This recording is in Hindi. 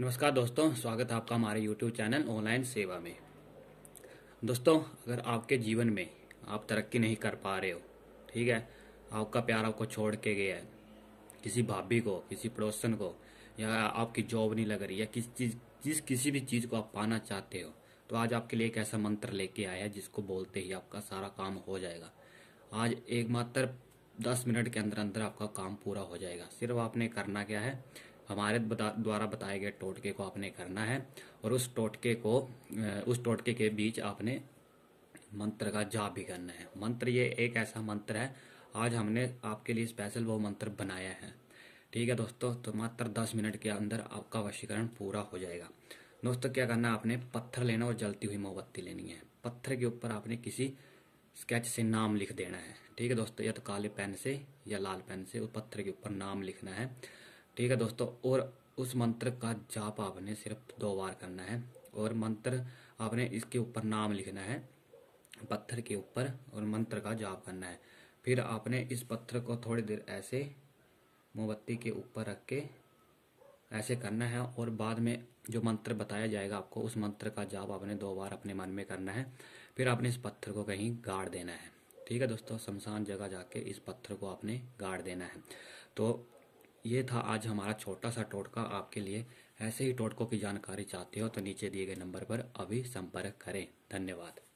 नमस्कार दोस्तों स्वागत है आपका हमारे YouTube चैनल ऑनलाइन सेवा में दोस्तों अगर आपके जीवन में आप तरक्की नहीं कर पा रहे हो ठीक है आपका प्यार आपको छोड़ के गया है किसी भाभी को किसी पड़ोसन को या आपकी जॉब नहीं लग रही या किस चीज़ जिस किसी भी चीज़ को आप पाना चाहते हो तो आज आपके लिए एक ऐसा मंत्र लेके आया है जिसको बोलते ही आपका सारा काम हो जाएगा आज एकमात्र दस मिनट के अंदर अंदर आपका काम पूरा हो जाएगा सिर्फ आपने करना क्या है हमारे बता, द्वारा बताए गए टोटके को आपने करना है और उस टोटके को उस टोटके के बीच आपने मंत्र का जाप भी करना है मंत्र ये एक ऐसा मंत्र है आज हमने आपके लिए स्पेशल वो मंत्र बनाया है ठीक है दोस्तों तो मात्र दस मिनट के अंदर आपका वशीकरण पूरा हो जाएगा दोस्तों क्या करना है आपने पत्थर लेना और जलती हुई मोमबत्ती लेनी है पत्थर के ऊपर आपने किसी स्केच से नाम लिख देना है ठीक है दोस्तों या तो काले पेन से या लाल पेन से उस पत्थर के ऊपर नाम लिखना है ठीक है दोस्तों और उस मंत्र का जाप आपने सिर्फ दो बार करना है और मंत्र आपने इसके ऊपर नाम लिखना है पत्थर के ऊपर और मंत्र का जाप करना है फिर आपने इस पत्थर को थोड़ी देर ऐसे मोमबत्ती के ऊपर रख के ऐसे करना है और बाद में जो मंत्र बताया जाएगा आपको उस मंत्र का जाप आपने दो बार अपने मन में करना है फिर आपने इस पत्थर को कहीं गाड़ देना है ठीक है दोस्तों शमशान जगह जाके इस पत्थर को आपने गाड़ देना है तो ये था आज हमारा छोटा सा टोटका आपके लिए ऐसे ही टोटकों की जानकारी चाहते हो तो नीचे दिए गए नंबर पर अभी संपर्क करें धन्यवाद